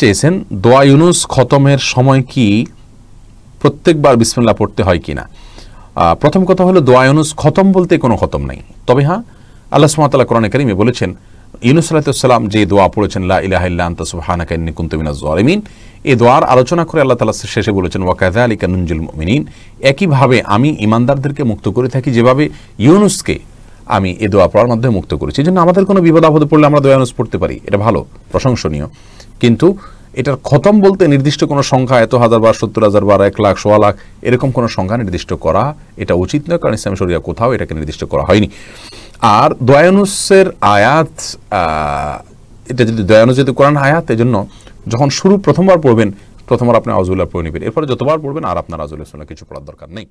চেয়েছেন দোয়া ইউনুস খতমের সময় কি প্রত্যেকবার বিসমিল্লা পড়তে হয় কিনা প্রথম কথা হলো দোয়া ইউনুস খতম বলতে কোনো খতম নাই তবে হ্যাঁ আল্লাহ সুমাতাল্লাহ কোরআন করিমে বলেছেন ইউনুস আলাহিসাল্লাম যে দোয়া পড়েছেন লা ইলাহ ইল্লা আন্তা সুবহানাকা ইন্নী কুনতু এই দোয়ার আলোচনা করে আল্লাহ তালা শেষে বলেছেন ওয়া আলী নুনজিল মুমিনিন একইভাবে আমি ইমানদারদেরকে মুক্ত করে থাকি যেভাবে ইউনুসকে আমি এ দোয়া পড়ার মাধ্যমে মুক্ত করেছি এই জন্য আমাদের কোনো বিপদ আপদে পড়লে আমরা দোয়া ইউনুস পড়তে পারি এটা ভালো প্রশংসনীয় কিন্তু এটার খতম বলতে নির্দিষ্ট কোনো সংখ্যা এত হাজার বা সত্তর হাজার বা এক লাখ সোয়া লাখ এরকম কোনো সংখ্যা নির্দিষ্ট করা এটা উচিত নয় কারণ ইসলাম শরিয়া কোথাও এটাকে নির্দিষ্ট করা হয়নি আর দয়ানুসের আয়াত এটা যদি দয়ানুস যদি কোরআন আয়াত এই জন্য যখন শুরু প্রথমবার পড়বেন প্রথমবার আপনি আজুল্লাহ পড়ে নেবেন এরপরে যতবার পড়বেন আর আপনার আজুল্লাহ কিছু পড়ার দরকার নেই